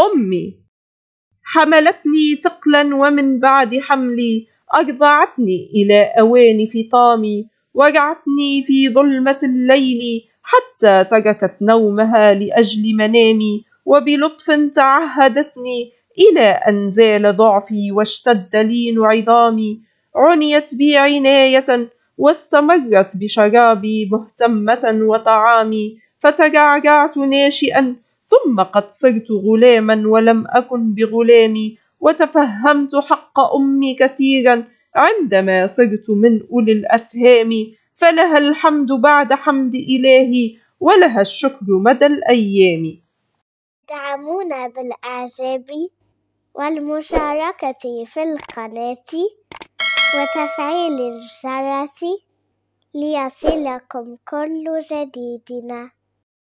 أمي حملتني ثقلا ومن بعد حملي أرضعتني إلى أوان فطامي ورعتني في ظلمة الليل حتى تركت نومها لأجل منامي وبلطف تعهدتني إلى أن زال ضعفي واشتد لين عظامي عنيت بي عناية واستمرت بشرابي مهتمة وطعامي فتجعجعت ناشئا ثم قد صرت غلاما ولم أكن بغلامي وتفهمت حق أمي كثيرا عندما صرت من أولي الأفهام فلها الحمد بعد حمد إلهي ولها الشكر مدى الأيام دعمونا بالإعجاب والمشاركة في القناة وتفعيل الجرس ليصلكم كل جديدنا